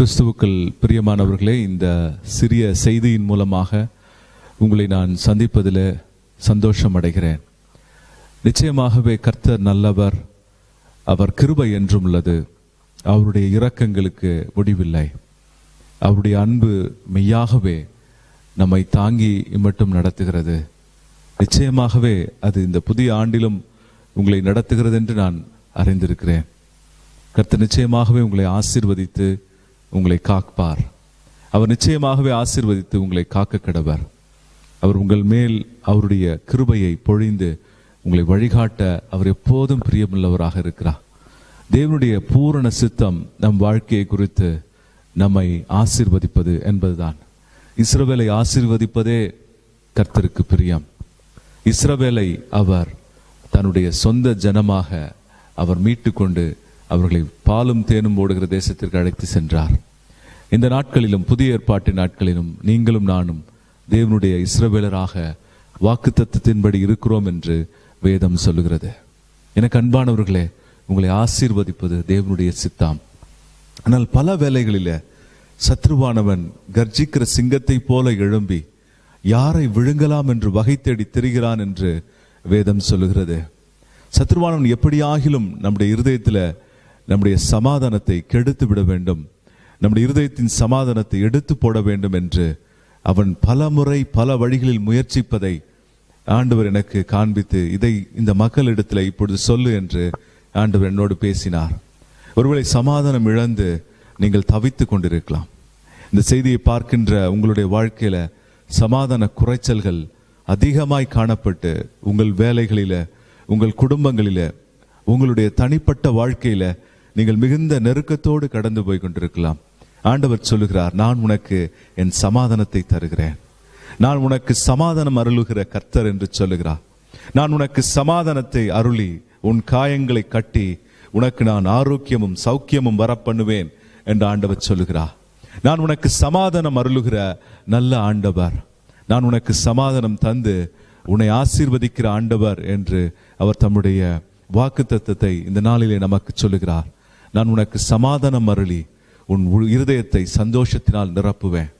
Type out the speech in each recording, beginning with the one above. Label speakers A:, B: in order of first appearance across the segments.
A: கிறிஸ்துவுக்கள் பிரியமானவர்களே இந்த சிறிய செய்தியின் மூலமாக உங்களை நான் சந்திப்பதில் சந்தோஷம் அடைகிறேன் நிச்சயமாகவே கர்த்தர் நல்லவர் அவர் கிருபை என்றும் உள்ளது அவருடைய இரக்கங்களுக்கு முடிவில்லை அவருடைய அன்பு மெய்யாகவே நம்மை தாங்கி இம்மட்டும் நடத்துகிறது நிச்சயமாகவே அது இந்த புதிய ஆண்டிலும் உங்களை நடத்துகிறது என்று நான் அறிந்திருக்கிறேன் கர்த்தர் நிச்சயமாகவே உங்களை ஆசீர்வதித்து உங்களை காப்பார் அவர் நிச்சயமாகவே ஆசிர்வதித்து உங்களை காக்க கிடவர் அவர் உங்கள் மேல் அவருடைய கிருபையை பொழிந்து உங்களை வழிகாட்ட அவர் எப்போதும் பிரியமுள்ளவராக இருக்கிறார் தேவனுடைய பூரண சித்தம் நம் வாழ்க்கையை குறித்து நம்மை ஆசிர்வதிப்பது என்பதுதான் இஸ்ரவேலை ஆசிர்வதிப்பதே கர்த்தருக்கு பிரியம் இஸ்ரவேலை அவர் தன்னுடைய சொந்த ஜனமாக அவர் மீட்டு கொண்டு அவர்களை பாலும் தேனும் ஓடுகிற தேசத்திற்கு அழைத்து சென்றார் இந்த நாட்களிலும் புதிய ஏற்பாட்டு நாட்களிலும் நீங்களும் நானும் தேவனுடைய இஸ்ரவேலராக வாக்கு தத்துவத்தின்படி இருக்கிறோம் என்று வேதம் சொல்லுகிறது எனக்கு அன்பானவர்களே உங்களை ஆசீர்வதிப்பது தேவனுடைய சித்தாம் ஆனால் பல வேலைகளில சத்ருவானவன் கர்ஜிக்கிற சிங்கத்தை போல எழும்பி யாரை விழுங்கலாம் என்று வகை தேடி திரிகிறான் என்று வேதம் சொல்லுகிறது சத்ருவானவன் எப்படியாகிலும் நம்முடைய இருதயத்தில் நம்முடைய சமாதானத்தை கெடுத்து விட வேண்டும் நம்முடைய இருதயத்தின் சமாதானத்தை எடுத்து போட வேண்டும் என்று அவன் பல முறை பல வழிகளில் முயற்சிப்பதை ஆண்டவர் எனக்கு காண்பித்து இதை இந்த மக்களிடத்தில் இப்பொழுது சொல்லு என்று ஆண்டவர் என்னோடு பேசினார் ஒருவேளை சமாதானம் இழந்து நீங்கள் தவித்து கொண்டிருக்கலாம் இந்த செய்தியை பார்க்கின்ற உங்களுடைய வாழ்க்கையில் சமாதான குறைச்சல்கள் அதிகமாய் காணப்பட்டு உங்கள் வேலைகளில் உங்கள் குடும்பங்களில் உங்களுடைய தனிப்பட்ட வாழ்க்கையில் நீங்கள் மிகுந்த நெருக்கத்தோடு கடந்து போய் கொண்டிருக்கலாம் ஆண்டவர் சொல்லுகிறார் நான் உனக்கு என் சமாதானத்தை தருகிறேன் நான் உனக்கு சமாதானம் அருளுகிற கர்த்தர் என்று சொல்லுகிறார் நான் உனக்கு சமாதானத்தை அருளி உன் காயங்களை கட்டி உனக்கு நான் ஆரோக்கியமும் சௌக்கியமும் வர பண்ணுவேன் என்று ஆண்டவர் சொல்லுகிறார் நான் உனக்கு சமாதானம் அருளுகிற நல்ல ஆண்டவர் நான் உனக்கு சமாதானம் தந்து உன்னை ஆசீர்வதிக்கிற ஆண்டவர் என்று அவர் தம்முடைய வாக்கு தத்துவத்தை இந்த நாளிலே நமக்கு சொல்லுகிறார் நான் உனக்கு சமாதானம் அருளி உன் இருதயத்தை சந்தோஷத்தினால் நிரப்புவேன்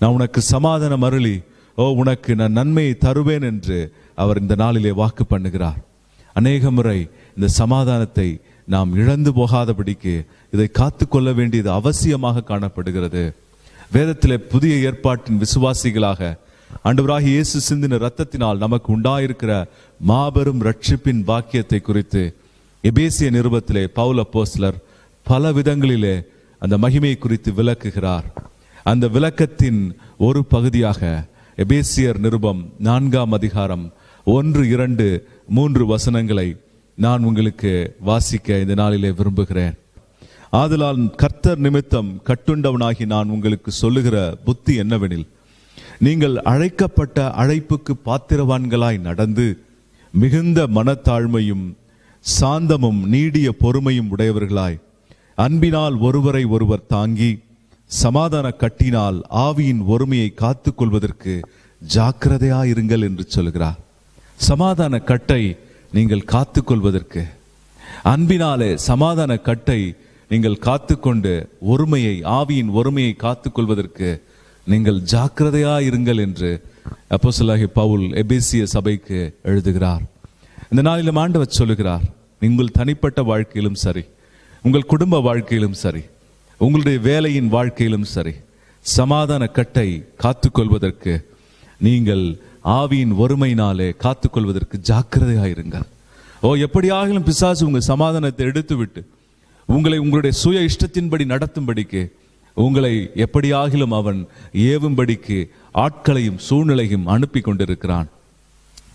A: நான் உனக்கு சமாதானம் அருளி ஓ உனக்கு நான் நன்மையை தருவேன் என்று அவர் இந்த நாளிலே வாக்கு பண்ணுகிறார் அநேக முறை இந்த சமாதானத்தை நாம் இழந்து போகாதபடிக்கு இதை காத்து கொள்ள வேண்டியது அவசியமாக காணப்படுகிறது வேதத்தில் புதிய ஏற்பாட்டின் விசுவாசிகளாக ஆண்டவராக இயேசு சிந்தின ரத்தத்தினால் நமக்கு உண்டாயிருக்கிற மாபெரும் ரட்சிப்பின் பாக்கியத்தை குறித்து எபேசிய நிருபத்திலே பவுல போஸ்லர் பல விதங்களிலே அந்த மகிமையை குறித்து விளக்குகிறார் அந்த விளக்கத்தின் ஒரு பகுதியாக எபேசியர் நிருபம் நான்காம் அதிகாரம் ஒன்று இரண்டு மூன்று வசனங்களை நான் உங்களுக்கு வாசிக்க இந்த நாளிலே விரும்புகிறேன் ஆதலால் கர்த்தர் நிமித்தம் கட்டுண்டவனாகி நான் உங்களுக்கு சொல்லுகிற புத்தி என்னவெனில் நீங்கள் அழைக்கப்பட்ட அழைப்புக்கு பாத்திரவான்களாய் நடந்து மிகுந்த மனத்தாழ்மையும் சாந்தமும் நீடிய பொறுமையும் உடையவர்களாய் அன்பினால் ஒருவரை ஒருவர் தாங்கி சமாதான கட்டினால் ஆவியின் ஒருமையை காத்துக் கொள்வதற்கு இருங்கள் என்று சொல்கிறார் சமாதான கட்டை நீங்கள் காத்துக்கொள்வதற்கு கொள்வதற்கு அன்பினாலே சமாதான கட்டை நீங்கள் காத்துக்கொண்டு ஒருமையை ஆவியின் ஒருமையை காத்துக்கொள்வதற்கு நீங்கள் ஜாக்கிரதையா இருங்கள் என்று அப்போ சொல்லாகி பவுல் எபேசிய சபைக்கு எழுதுகிறார் இந்த நாளிலும் ஆண்டவர் சொல்லுகிறார் நீங்கள் தனிப்பட்ட வாழ்க்கையிலும் சரி உங்கள் குடும்ப வாழ்க்கையிலும் சரி உங்களுடைய வேலையின் வாழ்க்கையிலும் சரி சமாதான கட்டை காத்துக்கொள்வதற்கு நீங்கள் ஆவியின் ஒருமையினாலே காத்துக்கொள்வதற்கு இருங்கள் ஓ எப்படியாகிலும் பிசாசு உங்கள் சமாதானத்தை எடுத்துவிட்டு உங்களை உங்களுடைய சுய இஷ்டத்தின்படி நடத்தும்படிக்கு உங்களை எப்படியாகிலும் அவன் ஏவும்படிக்கு ஆட்களையும் சூழ்நிலையும் அனுப்பி கொண்டிருக்கிறான்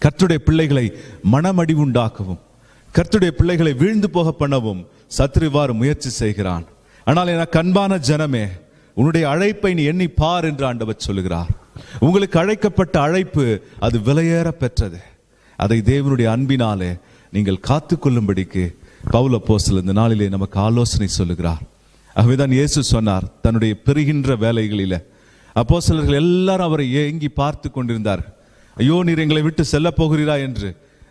A: கர்த்துடைய பிள்ளைகளை மனமடிவுண்டாக்கவும் கர்த்துடைய பிள்ளைகளை வீழ்ந்து போக பண்ணவும் சத்ரு இவ்வாறு முயற்சி செய்கிறான் ஆனால் என கண்பான ஜனமே உன்னுடைய அழைப்பை நீ எண்ணி பார் என்று ஆண்டவர் சொல்லுகிறார் உங்களுக்கு அழைக்கப்பட்ட அழைப்பு அது விலையேற பெற்றது அதை தேவனுடைய அன்பினாலே நீங்கள் காத்து கொள்ளும்படிக்கு பவுல போசல் இந்த நாளிலே நமக்கு ஆலோசனை சொல்லுகிறார் ஆகவேதான் இயேசு சொன்னார் தன்னுடைய பெறுகின்ற வேலைகளில் அப்போ சிலர்கள் எல்லாரும் அவரை ஏங்கி பார்த்து கொண்டிருந்தார் ஐயோ நீர் எங்களை விட்டு செல்ல போகிறீரா என்று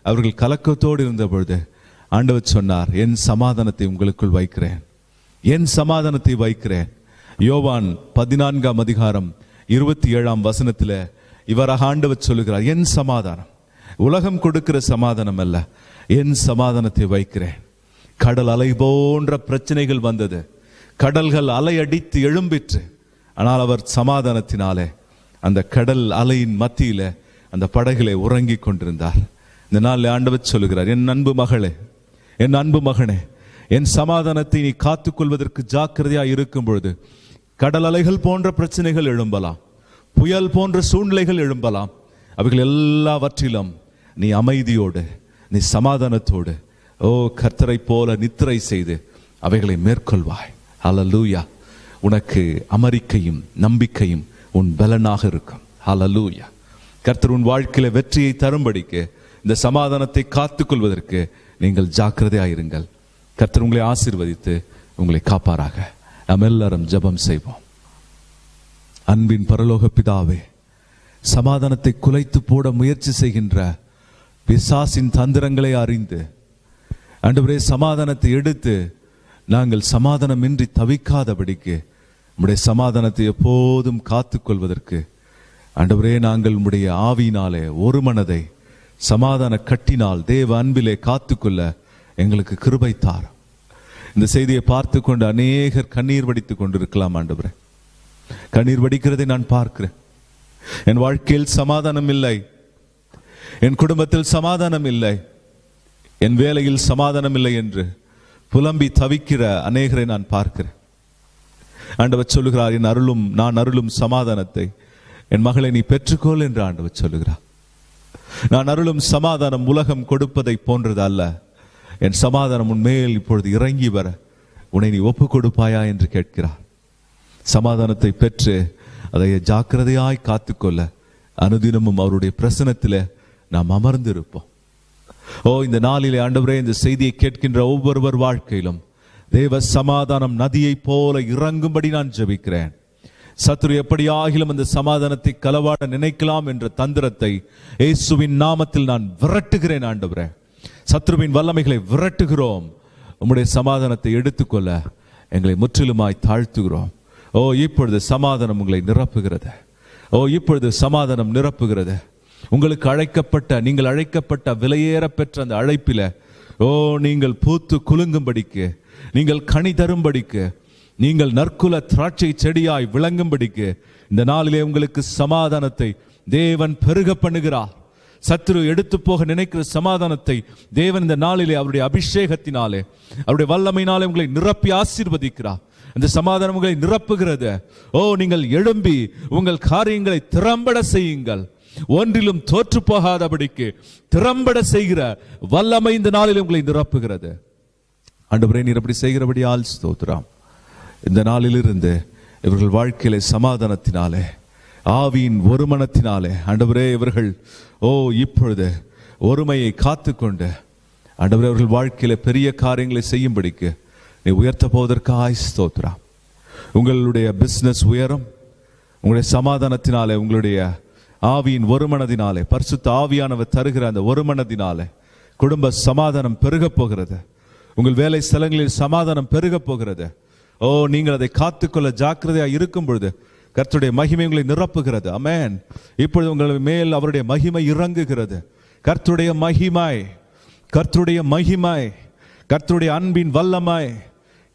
A: அவர்கள் கலக்கத்தோடு இருந்த பொழுது ஆண்டவர் சொன்னார் என் சமாதானத்தை உங்களுக்குள் வைக்கிறேன் என் சமாதானத்தை வைக்கிறேன் யோவான் பதினான்காம் அதிகாரம் இருபத்தி ஏழாம் வசனத்தில் இவராக ஆண்டவர் சொல்லுகிறார் என் சமாதானம் உலகம் கொடுக்கிற சமாதானம் அல்ல என் சமாதானத்தை வைக்கிறேன் கடல் அலை போன்ற பிரச்சனைகள் வந்தது கடல்கள் அலையடித்து எழும்பிற்று ஆனால் அவர் சமாதானத்தினாலே அந்த கடல் அலையின் மத்தியில் அந்த படகிலே உறங்கி கொண்டிருந்தார் இந்த நாளில் ஆண்டவர் சொல்லுகிறார் என் அன்பு மகளே என் அன்பு மகனே என் சமாதானத்தை நீ காத்துக்கொள்வதற்கு ஜாக்கிரதையாக இருக்கும் பொழுது கடல் அலைகள் போன்ற பிரச்சனைகள் எழும்பலாம் புயல் போன்ற சூழ்நிலைகள் எழும்பலாம் அவைகள் எல்லாவற்றிலும் நீ அமைதியோடு நீ சமாதானத்தோடு ஓ கர்த்தரை போல நித்திரை செய்து அவைகளை மேற்கொள்வாய் லூயா உனக்கு அமரிக்கையும் நம்பிக்கையும் உன் பலனாக இருக்கும் லூயா கர்த்தர் உன் வாழ்க்கையில வெற்றியை தரும்படிக்கு இந்த சமாதானத்தை காத்துக்கொள்வதற்கு நீங்கள் ஜாக்கிரதையாயிருங்கள் கர்த்தர் உங்களை ஆசீர்வதித்து உங்களை காப்பாராக நாம் எல்லாரும் ஜபம் செய்வோம் அன்பின் பரலோக பிதாவே சமாதானத்தை குலைத்து போட முயற்சி செய்கின்ற பிசாசின் தந்திரங்களை அறிந்து அன்றுபுரே சமாதானத்தை எடுத்து நாங்கள் சமாதானமின்றி தவிக்காதபடிக்கு உடைய சமாதானத்தை எப்போதும் காத்துக்கொள்வதற்கு அன்றுபுரே நாங்கள் உடைய ஆவியினாலே ஒரு மனதை சமாதான கட்டினால் தேவ அன்பிலே காத்துக்கொள்ள எங்களுக்கு கிருபை தார் இந்த செய்தியை பார்த்து கொண்டு அநேகர் கண்ணீர் வடித்து கொண்டிருக்கலாம் ஆண்டவரே கண்ணீர் வடிக்கிறதை நான் பார்க்கிறேன் என் வாழ்க்கையில் சமாதானம் இல்லை என் குடும்பத்தில் சமாதானம் இல்லை என் வேலையில் சமாதானம் இல்லை என்று புலம்பி தவிக்கிற அநேகரை நான் பார்க்கிறேன் ஆண்டவர் சொல்லுகிறார் என் அருளும் நான் அருளும் சமாதானத்தை என் மகளை நீ பெற்றுக்கொள் என்று ஆண்டவர் சொல்லுகிறார் நான் அருளும் சமாதானம் உலகம் கொடுப்பதை போன்றது அல்ல என் சமாதானம் உண்மையில் இப்பொழுது இறங்கி வர உன்னை நீ ஒப்பு கொடுப்பாயா என்று கேட்கிறார் சமாதானத்தை பெற்று அதை ஜாக்கிரதையாய் காத்துக்கொள்ள அனுதினமும் அவருடைய பிரசனத்தில் நாம் அமர்ந்து இருப்போம் ஓ இந்த நாளிலே ஆண்டவரே இந்த செய்தியை கேட்கின்ற ஒவ்வொருவர் வாழ்க்கையிலும் தேவ சமாதானம் நதியைப் போல இறங்கும்படி நான் ஜெபிக்கிறேன் சத்ரு எப்படியாகிலும் அந்த சமாதானத்தை களவாட நினைக்கலாம் என்ற தந்திரத்தை இயேசுவின் நாமத்தில் நான் விரட்டுகிறேன் ஆண்டவரே சத்ருவின் வல்லமைகளை விரட்டுகிறோம் உம்முடைய சமாதானத்தை எடுத்துக்கொள்ள எங்களை முற்றிலுமாய் தாழ்த்துகிறோம் ஓ இப்பொழுது சமாதானம் உங்களை நிரப்புகிறது ஓ இப்பொழுது சமாதானம் நிரப்புகிறது உங்களுக்கு அழைக்கப்பட்ட நீங்கள் அழைக்கப்பட்ட விலையேற பெற்ற அந்த அழைப்பில் ஓ நீங்கள் பூத்து குலுங்கும்படிக்கு நீங்கள் கனி தரும்படிக்கு நீங்கள் நற்குல திராட்சை செடியாய் விளங்கும்படிக்கு இந்த நாளிலே உங்களுக்கு சமாதானத்தை தேவன் பெருக பண்ணுகிறார் சத்ரு எடுத்து போக நினைக்கிற சமாதானத்தை தேவன் இந்த நாளிலே அவருடைய அபிஷேகத்தினாலே அவருடைய வல்லமையினாலே உங்களை நிரப்பி ஆசீர்வதிக்கிறார் இந்த சமாதானம் உங்களை நிரப்புகிறது ஓ நீங்கள் எழும்பி உங்கள் காரியங்களை திறம்பட செய்யுங்கள் ஒன்றிலும் தோற்று போகாதபடிக்கு திறம்பட செய்கிற வல்லமை இந்த நாளில் உங்களை நிரப்புகிறது அன்று நீர் அப்படி செய்கிறபடி ஆல் ஸ்தோத்ராம் இந்த நாளிலிருந்து இவர்கள் வாழ்க்கையில சமாதானத்தினாலே ஆவியின் ஒருமனத்தினாலே அண்டவரே இவர்கள் ஓ இப்பொழுது ஒருமையை காத்து கொண்டு ஆண்டவரே அவர்கள் வாழ்க்கையில் பெரிய காரியங்களை செய்யும்படிக்கு நீ உயர்த்த போவதற்காய் ஸ்தோத்ரா உங்களுடைய பிஸ்னஸ் உயரும் உங்களுடைய சமாதானத்தினாலே உங்களுடைய ஆவியின் ஒருமனதினாலே பரிசுத்த ஆவியானவர் தருகிற அந்த ஒருமனதினாலே குடும்ப சமாதானம் பெருகப் போகிறது உங்கள் வேலை ஸ்தலங்களில் சமாதானம் பெருகப் போகிறது ஓ நீங்கள் அதை காத்துக்கொள்ள ஜாக்கிரதையாக இருக்கும் பொழுது கர்த்தருடைய மகிமை உங்களை நிரப்புகிறது அமேன் இப்பொழுது உங்கள் மேல் அவருடைய மகிமை இறங்குகிறது கர்த்துடைய மகிமாய் கர்த்துடைய மகிமாய் கர்த்தருடைய அன்பின் வல்லமாய்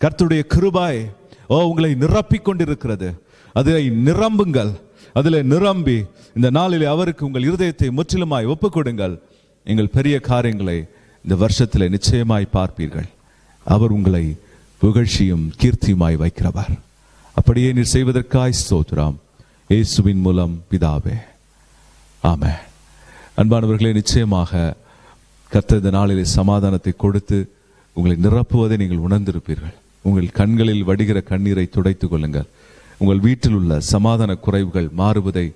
A: கர்த்தருடைய கிருபாய் ஓ உங்களை நிரப்பிக் கொண்டிருக்கிறது அதை நிரம்புங்கள் அதில் நிரம்பி இந்த நாளிலே அவருக்கு உங்கள் இருதயத்தை முற்றிலுமாய் ஒப்புக்கொடுங்கள் எங்கள் பெரிய காரியங்களை இந்த வருஷத்தில் நிச்சயமாய் பார்ப்பீர்கள் அவர் உங்களை புகழ்ச்சியும் கீர்த்தியுமாய் வைக்கிறவர் அப்படியே நீர் செய்வதற்காய் ஸ்தோத்ராம் இயேசுவின் மூலம் பிதாவே ஆம அன்பானவர்களே நிச்சயமாக கத்த இந்த நாளிலே சமாதானத்தை கொடுத்து உங்களை நிரப்புவதை நீங்கள் உணர்ந்திருப்பீர்கள் உங்கள் கண்களில் வடிகிற கண்ணீரை துடைத்து கொள்ளுங்கள் உங்கள் வீட்டில் உள்ள சமாதான குறைவுகள் மாறுவதை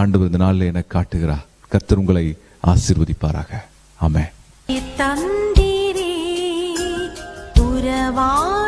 A: ஆண்டு வந்த நாளில் என காட்டுகிறார் கத்தர் உங்களை ஆசிர்வதிப்பாராக ஆமே 王。